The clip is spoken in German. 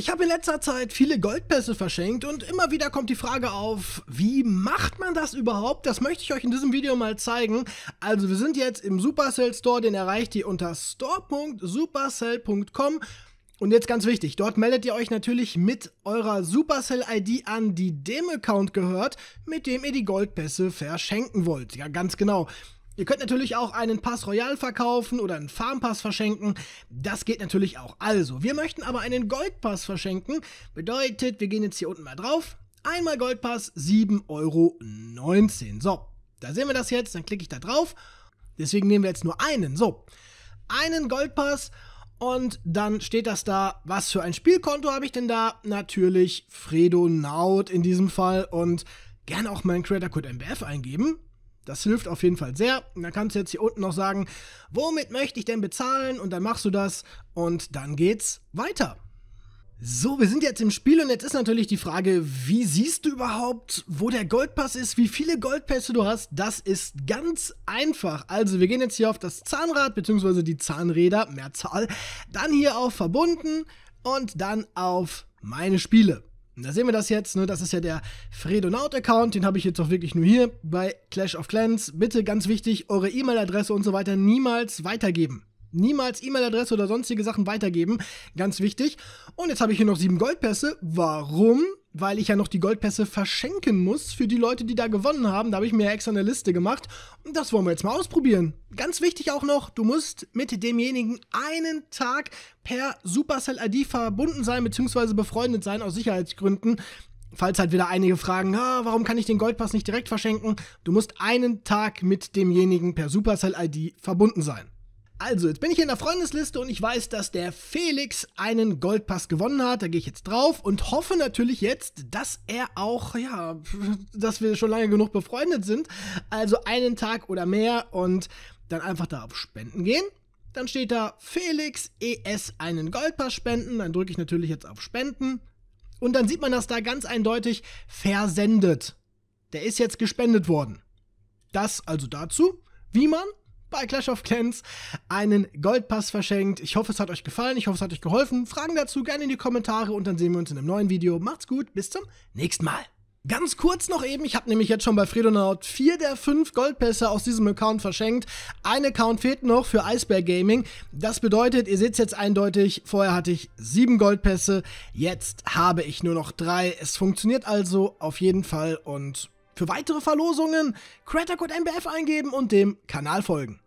Ich habe in letzter Zeit viele Goldpässe verschenkt und immer wieder kommt die Frage auf, wie macht man das überhaupt? Das möchte ich euch in diesem Video mal zeigen. Also wir sind jetzt im Supercell Store, den erreicht ihr unter store.supercell.com und jetzt ganz wichtig, dort meldet ihr euch natürlich mit eurer Supercell-ID an, die dem Account gehört, mit dem ihr die Goldpässe verschenken wollt. Ja, ganz genau. Ihr könnt natürlich auch einen Pass Royal verkaufen oder einen Farmpass verschenken. Das geht natürlich auch. Also, wir möchten aber einen Goldpass verschenken. Bedeutet, wir gehen jetzt hier unten mal drauf. Einmal Goldpass, 7,19 Euro. So, da sehen wir das jetzt. Dann klicke ich da drauf. Deswegen nehmen wir jetzt nur einen. So, einen Goldpass. Und dann steht das da, was für ein Spielkonto habe ich denn da? Natürlich Fredo Naut in diesem Fall und gerne auch meinen Creator Code MBF eingeben. Das hilft auf jeden Fall sehr. Und dann kannst du jetzt hier unten noch sagen, womit möchte ich denn bezahlen? Und dann machst du das und dann geht's weiter. So, wir sind jetzt im Spiel und jetzt ist natürlich die Frage, wie siehst du überhaupt, wo der Goldpass ist, wie viele Goldpässe du hast? Das ist ganz einfach. Also wir gehen jetzt hier auf das Zahnrad bzw. die Zahnräder, Mehrzahl, dann hier auf Verbunden und dann auf Meine Spiele da sehen wir das jetzt, ne? das ist ja der Fredonaut-Account, den habe ich jetzt auch wirklich nur hier bei Clash of Clans. Bitte ganz wichtig, eure E-Mail-Adresse und so weiter niemals weitergeben. Niemals E-Mail-Adresse oder sonstige Sachen weitergeben. Ganz wichtig. Und jetzt habe ich hier noch sieben Goldpässe. Warum? weil ich ja noch die Goldpässe verschenken muss für die Leute, die da gewonnen haben. Da habe ich mir ja extra eine Liste gemacht. Und das wollen wir jetzt mal ausprobieren. Ganz wichtig auch noch, du musst mit demjenigen einen Tag per Supercell ID verbunden sein, beziehungsweise befreundet sein, aus Sicherheitsgründen. Falls halt wieder einige fragen, ah, warum kann ich den Goldpass nicht direkt verschenken? Du musst einen Tag mit demjenigen per Supercell ID verbunden sein. Also, jetzt bin ich in der Freundesliste und ich weiß, dass der Felix einen Goldpass gewonnen hat. Da gehe ich jetzt drauf und hoffe natürlich jetzt, dass er auch, ja, dass wir schon lange genug befreundet sind. Also einen Tag oder mehr und dann einfach da auf Spenden gehen. Dann steht da Felix ES einen Goldpass spenden. Dann drücke ich natürlich jetzt auf Spenden. Und dann sieht man das da ganz eindeutig versendet. Der ist jetzt gespendet worden. Das also dazu, wie man bei Clash of Clans einen Goldpass verschenkt. Ich hoffe, es hat euch gefallen. Ich hoffe, es hat euch geholfen. Fragen dazu gerne in die Kommentare und dann sehen wir uns in einem neuen Video. Macht's gut, bis zum nächsten Mal. Ganz kurz noch eben, ich habe nämlich jetzt schon bei Fredonaut vier der fünf Goldpässe aus diesem Account verschenkt. Ein Account fehlt noch für Iceberg Gaming. Das bedeutet, ihr seht es jetzt eindeutig, vorher hatte ich sieben Goldpässe, jetzt habe ich nur noch drei. Es funktioniert also auf jeden Fall und für weitere Verlosungen Creator Code MBF eingeben und dem Kanal folgen.